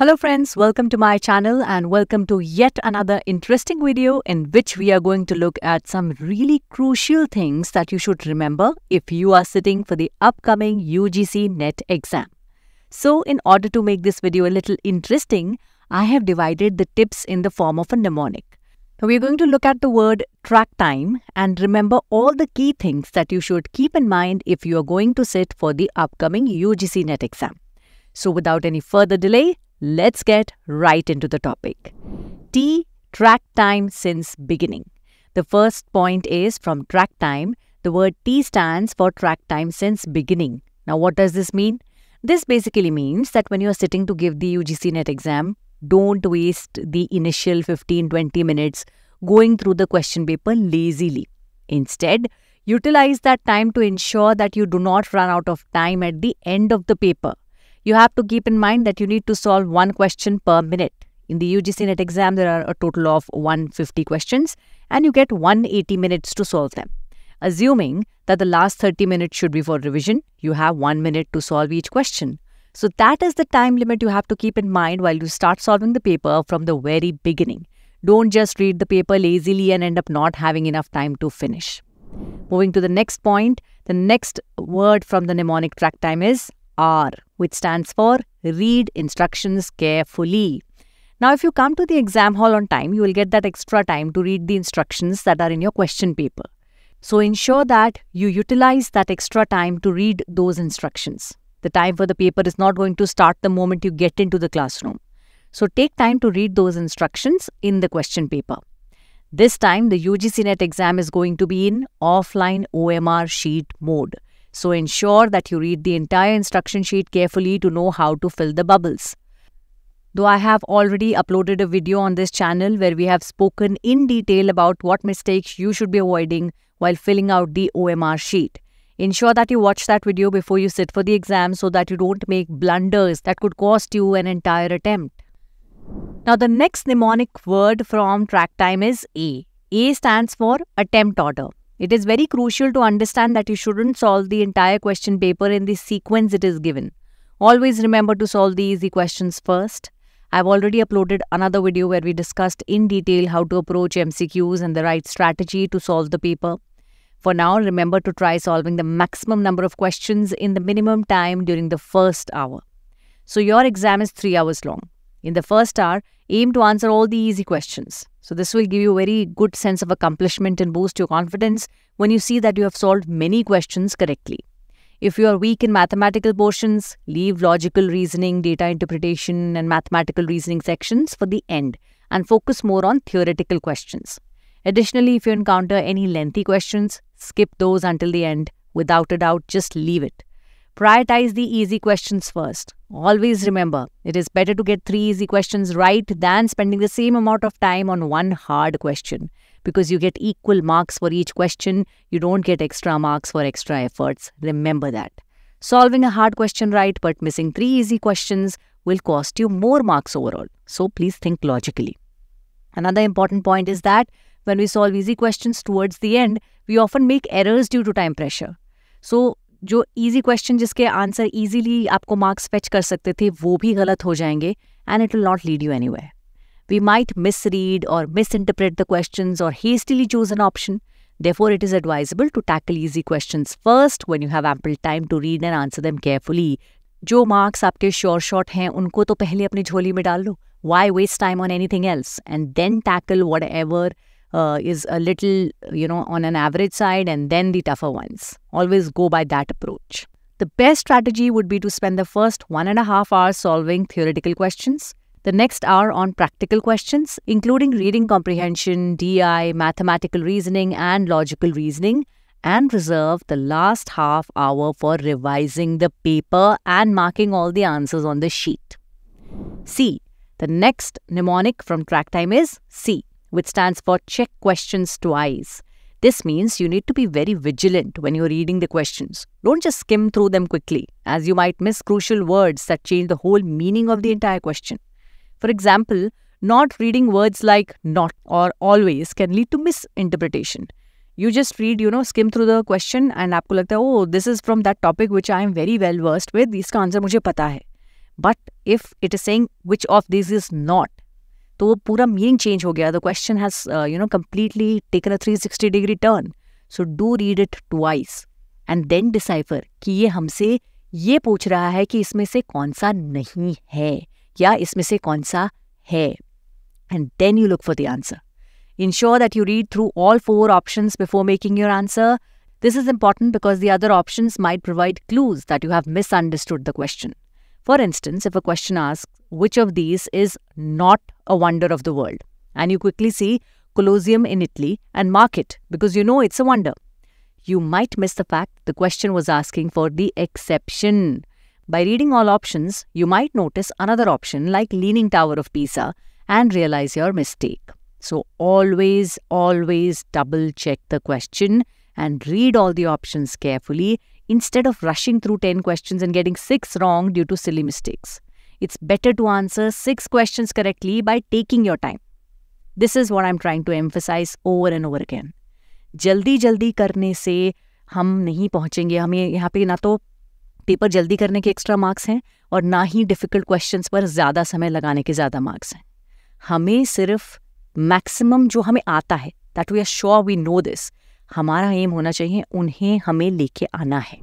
Hello friends, welcome to my channel and welcome to yet another interesting video in which we are going to look at some really crucial things that you should remember if you are sitting for the upcoming UGC NET exam. So in order to make this video a little interesting, I have divided the tips in the form of a mnemonic. we're going to look at the word track time and remember all the key things that you should keep in mind if you are going to sit for the upcoming UGC NET exam. So without any further delay, Let's get right into the topic. T. Track time since beginning. The first point is from track time. The word T stands for track time since beginning. Now, what does this mean? This basically means that when you are sitting to give the UGC NET exam, don't waste the initial 15-20 minutes going through the question paper lazily. Instead, utilize that time to ensure that you do not run out of time at the end of the paper. You have to keep in mind that you need to solve one question per minute. In the UGC NET exam, there are a total of 150 questions and you get 180 minutes to solve them. Assuming that the last 30 minutes should be for revision, you have 1 minute to solve each question. So that is the time limit you have to keep in mind while you start solving the paper from the very beginning. Don't just read the paper lazily and end up not having enough time to finish. Moving to the next point, the next word from the mnemonic track time is R, which stands for Read Instructions Carefully. Now, if you come to the exam hall on time, you will get that extra time to read the instructions that are in your question paper. So, ensure that you utilize that extra time to read those instructions. The time for the paper is not going to start the moment you get into the classroom. So, take time to read those instructions in the question paper. This time, the UGC NET exam is going to be in offline OMR sheet mode. So ensure that you read the entire instruction sheet carefully to know how to fill the bubbles. Though I have already uploaded a video on this channel where we have spoken in detail about what mistakes you should be avoiding while filling out the OMR sheet. Ensure that you watch that video before you sit for the exam so that you don't make blunders that could cost you an entire attempt. Now the next mnemonic word from track time is A. A stands for attempt order. It is very crucial to understand that you shouldn't solve the entire question paper in the sequence it is given. Always remember to solve the easy questions first. I've already uploaded another video where we discussed in detail how to approach MCQs and the right strategy to solve the paper. For now, remember to try solving the maximum number of questions in the minimum time during the first hour. So your exam is 3 hours long. In the first hour, aim to answer all the easy questions. So this will give you a very good sense of accomplishment and boost your confidence when you see that you have solved many questions correctly. If you are weak in mathematical portions, leave logical reasoning, data interpretation and mathematical reasoning sections for the end and focus more on theoretical questions. Additionally, if you encounter any lengthy questions, skip those until the end. Without a doubt, just leave it prioritize the easy questions first. Always remember, it is better to get three easy questions right than spending the same amount of time on one hard question because you get equal marks for each question. You don't get extra marks for extra efforts. Remember that. Solving a hard question right but missing three easy questions will cost you more marks overall. So please think logically. Another important point is that when we solve easy questions towards the end, we often make errors due to time pressure. So जो easy question जिसके answer easily आपको marks fetch कर सकते थे वो भी गलत हो जाएंगे and it will not lead you any we might misread और मिस इंटरप्रेट द क्वेश्चन और hastily choose an option Therefore, it is advisable to tackle easy questions first when you have ample time to read and answer them carefully. जो marks आपके sure shot हैं उनको तो पहले अपनी झोली में डाल लो why waste time on anything else and then tackle whatever what uh, is a little, you know, on an average side and then the tougher ones. Always go by that approach. The best strategy would be to spend the first one and a half hours solving theoretical questions, the next hour on practical questions, including reading comprehension, DI, mathematical reasoning, and logical reasoning, and reserve the last half hour for revising the paper and marking all the answers on the sheet. C. The next mnemonic from track time is C which stands for Check Questions Twice. This means you need to be very vigilant when you're reading the questions. Don't just skim through them quickly, as you might miss crucial words that change the whole meaning of the entire question. For example, not reading words like not or always can lead to misinterpretation. You just read, you know, skim through the question and आपको लगता है oh this is from that topic which I am very well versed with इसका answer मुझे पता है. But if it is saying which of these is not, तो वो पूरा मीनिंग चेंज हो गया the question has you know completely taken a three sixty degree turn so do read it twice and then decipher कि ये हमसे ये पूछ रहा है कि इसमें से कौन सा नहीं है या इसमें से कौन सा है and then you look for the answer ensure that you read through all four option before making your answer this is important because the other option may provide clues that you have misunderstood the question For instance, if a question asks, which of these is not a wonder of the world? And you quickly see Colosseum in Italy and mark it because you know it's a wonder. You might miss the fact the question was asking for the exception. By reading all options, you might notice another option like Leaning Tower of Pisa and realize your mistake. So always, always double check the question and read all the options carefully instead of rushing through 10 questions and getting 6 wrong due to silly mistakes. It's better to answer 6 questions correctly by taking your time. This is what I'm trying to emphasize over and over again. जल्दी जल्दी करने से हम नहीं पहुंचेंगे हमें यहाँ पे ना तो पेपर जल्दी करने के एक्स्ट्रा मार्क्स हैं और ना ही डिफ़िकल्ट क्वेश्चंस पर ज़्यादा समय लगाने के ज़्यादा मार्क्स हैं हमें सिर्फ मैक्सिमम जो हमें आता है that we are sure we know this हमारा एम होना चाहिए उन्हें हमें लेके आना है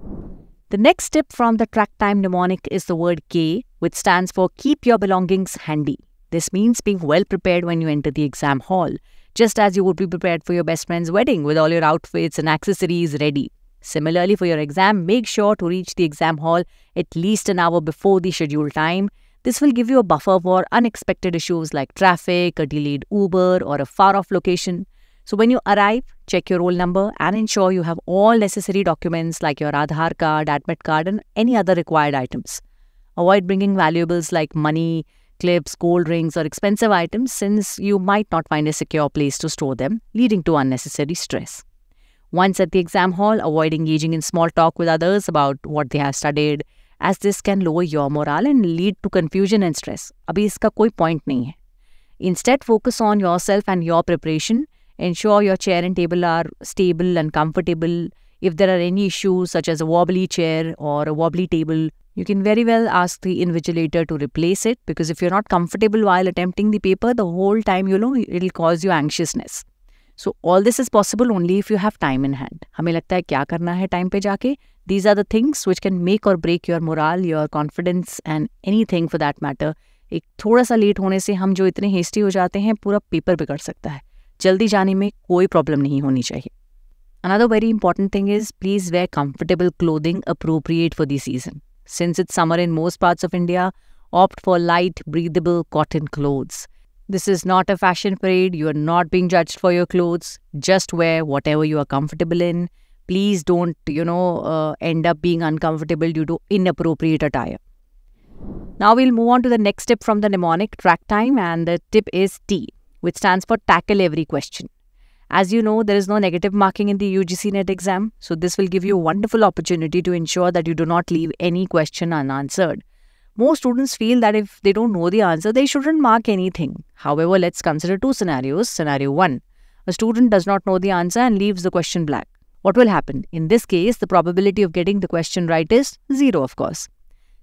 the next step from the track time mnemonic is the word K which stand for keep your belongings handy this means being well prepared when you enter the exam hall just as you would be prepared for your best friend's wedding with all your outfits and accessories ready. Similarly, for your exam, make sure to reach the exam hall at least an hour before the scheduled time. This will give you a buffer for unexpected issues like traffic, a delayed Uber, or a far off location. So when you arrive, check your roll number and ensure you have all necessary documents like your Aadhaar card, admit card and any other required items. Avoid bringing valuables like money, clips, gold rings or expensive items since you might not find a secure place to store them, leading to unnecessary stress. Once at the exam hall, avoid engaging in small talk with others about what they have studied as this can lower your morale and lead to confusion and stress. अभी इसका कोई point नहीं है. Instead, focus on yourself and your preparation Ensure your chair and table are stable and comfortable. If there are any issues such as a wobbly chair or a wobbly table, you can very well ask the invigilator to replace it because if you're not comfortable while attempting the paper, the whole time you know it'll cause you anxiousness. So all this is possible only if you have time in hand. हमें लगता है क्या करना है time पे जाके. These are the things which can make or break your morale, your confidence and anything for that matter. एक थोड़ा सा लेट होने से हम जो इतने हेस्टी हो जाते हैं पूरा पेपर बिगड़ सकता है जल्दी जाने में कोई प्रॉब्लम नहीं होनी चाहिए another very important thing is please wear comfortable clothing appropriate for the season since it's summer in most parts of India opt for light breathable cotton clothes This is not a fashion parade. You are not being judged for your clothes. Just wear whatever you are comfortable in. Please don't, you know, uh, end up being uncomfortable due to inappropriate attire. Now we'll move on to the next tip from the mnemonic track time, and the tip is T which stands for Tackle Every Question. As you know, there is no negative marking in the UGC NET exam, so this will give you a wonderful opportunity to ensure that you do not leave any question unanswered. Most students feel that if they don't know the answer, they shouldn't mark anything. However, let's consider two scenarios. Scenario 1. A student does not know the answer and leaves the question blank. What will happen? In this case, the probability of getting the question right is 0, of course.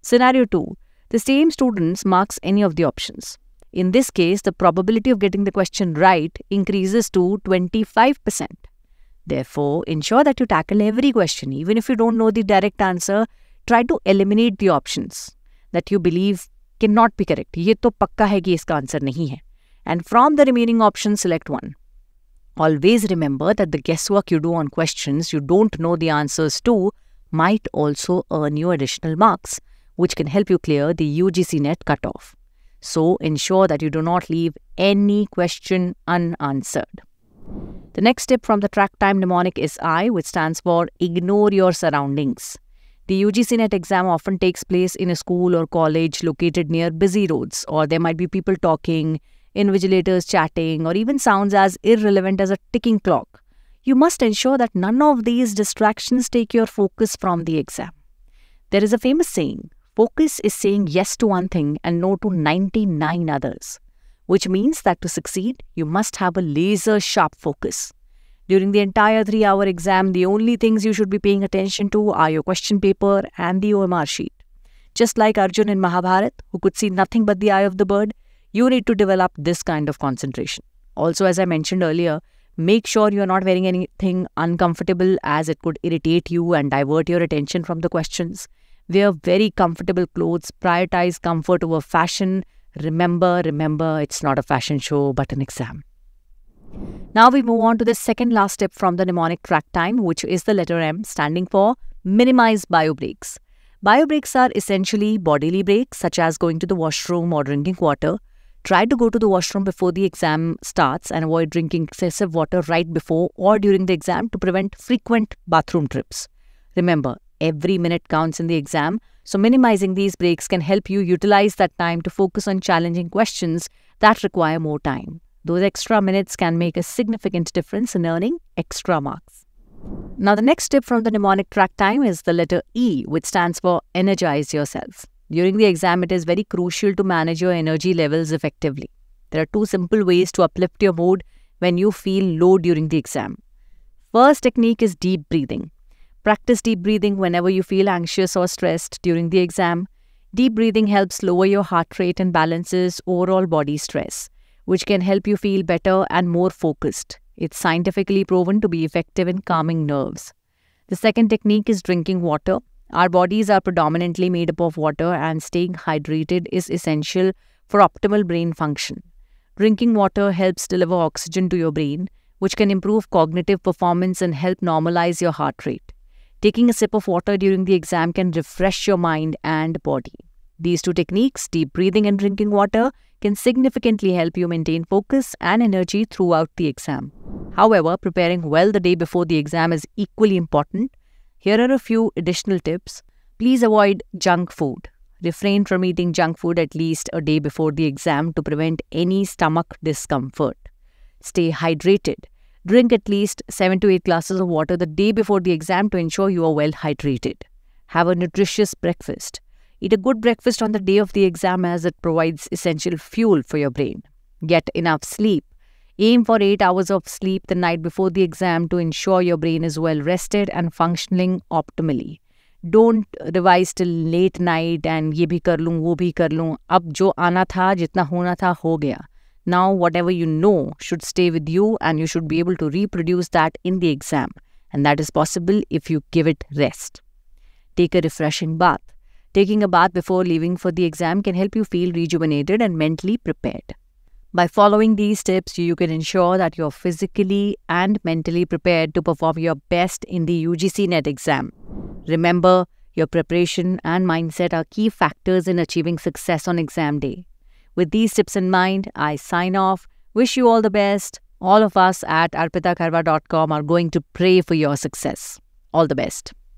Scenario 2. The same student marks any of the options. In this case, the probability of getting the question right increases to 25%. Therefore, ensure that you tackle every question. Even if you don't know the direct answer, try to eliminate the options that you believe cannot be correct. ये तो पक्का है कि इसका answer नहीं है. And from the remaining options, select one. Always remember that the guesswork you do on questions you don't know the answers to might also earn you additional marks, which can help you clear the UGC net cutoff. So ensure that you do not leave any question unanswered. The next tip from the track time mnemonic is I, which stands for ignore your surroundings. The UGC NET exam often takes place in a school or college located near busy roads, or there might be people talking, invigilators chatting, or even sounds as irrelevant as a ticking clock. You must ensure that none of these distractions take your focus from the exam. There is a famous saying Focus is saying yes to one thing and no to 99 others, which means that to succeed, you must have a laser sharp focus. During the entire three hour exam, the only things you should be paying attention to are your question paper and the OMR sheet. Just like Arjun in Mahabharat, who could see nothing but the eye of the bird, you need to develop this kind of concentration. Also, as I mentioned earlier, make sure you are not wearing anything uncomfortable as it could irritate you and divert your attention from the questions. Wear very comfortable clothes, prioritize comfort over fashion. Remember, remember, it's not a fashion show but an exam. Now we move on to the second last step from the mnemonic track time, which is the letter M, standing for minimize bio breaks. Bio breaks are essentially bodily breaks, such as going to the washroom or drinking water. Try to go to the washroom before the exam starts and avoid drinking excessive water right before or during the exam to prevent frequent bathroom trips. Remember, Every minute counts in the exam, so minimizing these breaks can help you utilize that time to focus on challenging questions that require more time. Those extra minutes can make a significant difference in earning extra marks. Now, the next tip from the mnemonic track time is the letter E, which stands for energize yourself. During the exam, it is very crucial to manage your energy levels effectively. There are two simple ways to uplift your mood when you feel low during the exam. First technique is deep breathing. Practice deep breathing whenever you feel anxious or stressed during the exam. Deep breathing helps lower your heart rate and balances overall body stress, which can help you feel better and more focused. It's scientifically proven to be effective in calming nerves. The second technique is drinking water. Our bodies are predominantly made up of water, and staying hydrated is essential for optimal brain function. Drinking water helps deliver oxygen to your brain, which can improve cognitive performance and help normalize your heart rate. Taking a sip of water during the exam can refresh your mind and body. These two techniques, deep breathing and drinking water, can significantly help you maintain focus and energy throughout the exam. However, preparing well the day before the exam is equally important. Here are a few additional tips. Please avoid junk food. Refrain from eating junk food at least a day before the exam to prevent any stomach discomfort. Stay hydrated. Drink at least 7 to 8 glasses of water the day before the exam to ensure you are well hydrated. Have a nutritious breakfast. Eat a good breakfast on the day of the exam as it provides essential fuel for your brain. Get enough sleep. Aim for 8 hours of sleep the night before the exam to ensure your brain is well rested and functioning optimally. Don't revise till late night and ये भी कर लूँ वो भी कर लूँ अब जो आना था जितना होना था हो गया now, whatever you know should stay with you and you should be able to reproduce that in the exam. And that is possible if you give it rest. Take a refreshing bath. Taking a bath before leaving for the exam can help you feel rejuvenated and mentally prepared. By following these tips, you can ensure that you're physically and mentally prepared to perform your best in the UGC NET exam. Remember, your preparation and mindset are key factors in achieving success on exam day. With these tips in mind, I sign off. Wish you all the best. All of us at arpitakarva.com are going to pray for your success. All the best.